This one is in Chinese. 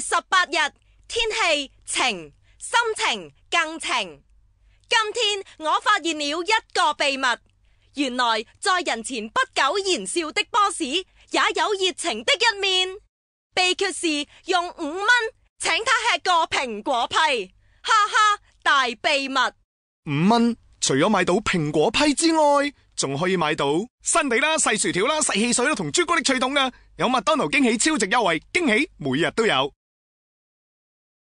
十八日天气晴，心情更晴。今天我发现了一个秘密，原来在人前不苟言笑的 boss 也有热情的一面。秘诀是用五蚊请他吃个苹果批，哈哈，大秘密！五蚊除咗买到苹果批之外，仲可以买到新地啦、细薯条啦、细汽水啦同朱古力脆冻嘅有麦当劳惊喜超值优惠，惊喜每日都有。